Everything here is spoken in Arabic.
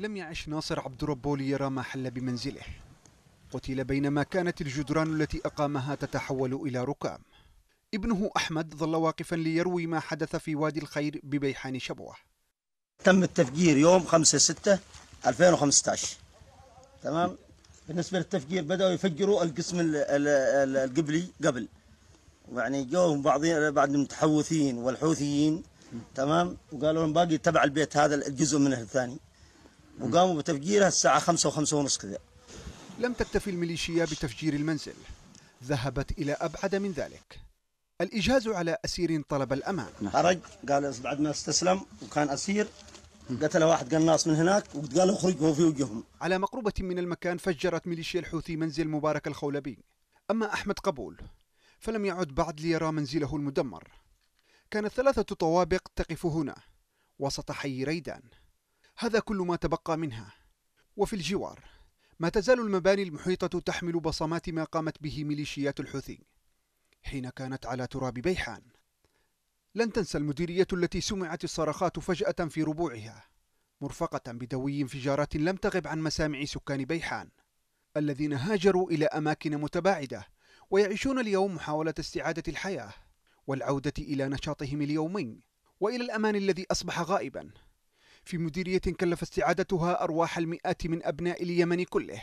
لم يعش ناصر عبد ربه ليرى ما حل بمنزله قتل بينما كانت الجدران التي أقامها تتحول إلى ركام ابنه أحمد ظل واقفا ليروي ما حدث في وادي الخير ببيحان شبوة تم التفجير يوم 5 6 2015 تمام بالنسبة للتفجير بدأوا يفجروا القسم القبلي قبل يعني جوهم بعض بعد المتحوثين والحوثيين تمام وقالوا لهم باقي تبع البيت هذا الجزء منه الثاني وقاموا بتفجيرها الساعة خمسة وخمسة ونص كذا لم تكتفي الميليشيا بتفجير المنزل ذهبت إلى أبعد من ذلك الإجهاز على أسير طلب الأمان نعم. خرج قال بعد ما استسلم وكان أسير قتل واحد قناص من هناك وقالوا اخرجهم في وجههم على مقربة من المكان فجرت ميليشيا الحوثي منزل مبارك الخولبي أما أحمد قبول فلم يعد بعد ليرى منزله المدمر كانت ثلاثة طوابق تقف هنا وسط حي ريدان هذا كل ما تبقى منها وفي الجوار ما تزال المباني المحيطة تحمل بصمات ما قامت به ميليشيات الحوثي حين كانت على تراب بيحان لن تنسى المديرية التي سمعت الصرخات فجأة في ربوعها مرفقة بدوي انفجارات لم تغب عن مسامع سكان بيحان الذين هاجروا إلى أماكن متباعدة ويعيشون اليوم محاولة استعادة الحياة والعودة إلى نشاطهم اليومي وإلى الأمان الذي أصبح غائباً في مديرية كلف استعادتها أرواح المئات من أبناء اليمن كله